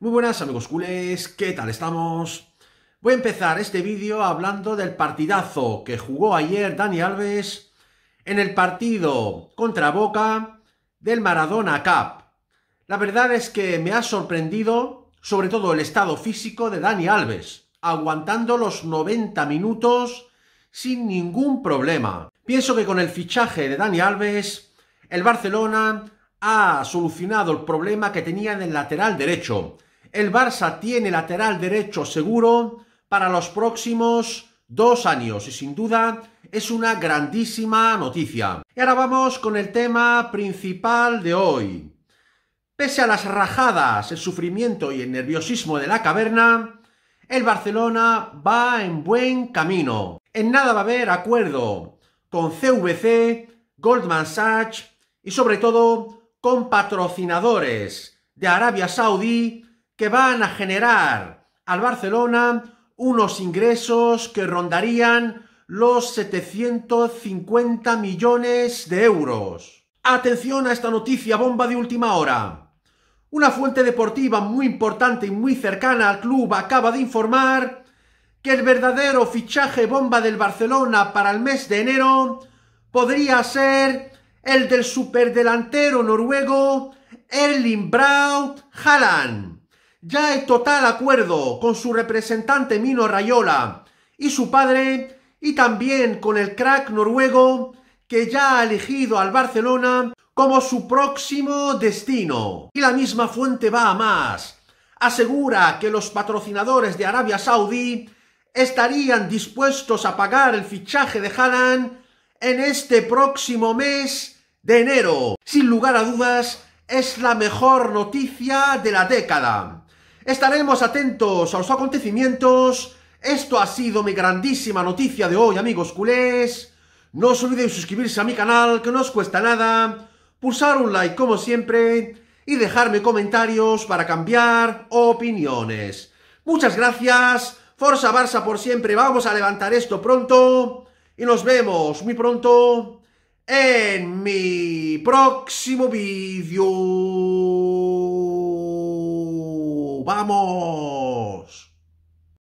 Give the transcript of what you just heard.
Muy buenas amigos culés, ¿qué tal estamos? Voy a empezar este vídeo hablando del partidazo que jugó ayer Dani Alves en el partido contra Boca del Maradona Cup. La verdad es que me ha sorprendido sobre todo el estado físico de Dani Alves, aguantando los 90 minutos sin ningún problema. Pienso que con el fichaje de Dani Alves, el Barcelona ha solucionado el problema que tenía en el lateral derecho el Barça tiene lateral derecho seguro para los próximos dos años y sin duda es una grandísima noticia. Y ahora vamos con el tema principal de hoy. Pese a las rajadas, el sufrimiento y el nerviosismo de la caverna, el Barcelona va en buen camino. En nada va a haber acuerdo con CVC, Goldman Sachs y sobre todo con patrocinadores de Arabia Saudí que van a generar al Barcelona unos ingresos que rondarían los 750 millones de euros. Atención a esta noticia bomba de última hora. Una fuente deportiva muy importante y muy cercana al club acaba de informar que el verdadero fichaje bomba del Barcelona para el mes de enero podría ser el del superdelantero noruego Erling Braut Haaland ya en total acuerdo con su representante Mino Rayola y su padre, y también con el crack noruego que ya ha elegido al Barcelona como su próximo destino. Y la misma fuente va a más. Asegura que los patrocinadores de Arabia Saudí estarían dispuestos a pagar el fichaje de Haaland en este próximo mes de enero. Sin lugar a dudas, es la mejor noticia de la década. Estaremos atentos a los acontecimientos. Esto ha sido mi grandísima noticia de hoy, amigos culés. No os olvidéis suscribirse a mi canal, que no os cuesta nada. Pulsar un like, como siempre. Y dejarme comentarios para cambiar opiniones. Muchas gracias. Forza Barça por siempre. Vamos a levantar esto pronto. Y nos vemos muy pronto en mi próximo vídeo. ¡Vamos!